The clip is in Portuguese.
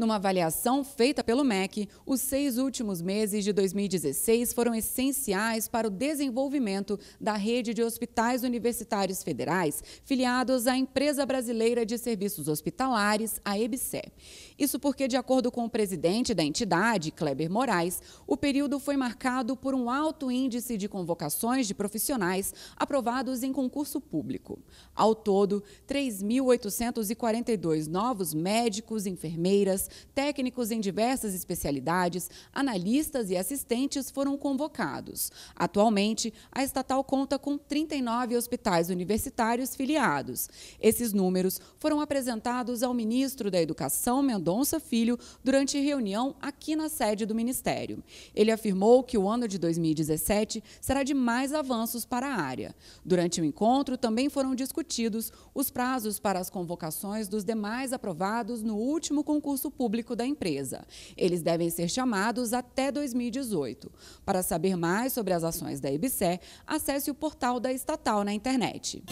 Numa avaliação feita pelo MEC, os seis últimos meses de 2016 foram essenciais para o desenvolvimento da rede de hospitais universitários federais filiados à Empresa Brasileira de Serviços Hospitalares, a EBSE. Isso porque, de acordo com o presidente da entidade, Kleber Moraes, o período foi marcado por um alto índice de convocações de profissionais aprovados em concurso público. Ao todo, 3.842 novos médicos, enfermeiras, técnicos em diversas especialidades, analistas e assistentes foram convocados. Atualmente, a estatal conta com 39 hospitais universitários filiados. Esses números foram apresentados ao ministro da Educação, Mendonça Filho, durante reunião aqui na sede do Ministério. Ele afirmou que o ano de 2017 será de mais avanços para a área. Durante o encontro, também foram discutidos os prazos para as convocações dos demais aprovados no último concurso público da empresa. Eles devem ser chamados até 2018. Para saber mais sobre as ações da IBC, acesse o portal da estatal na internet.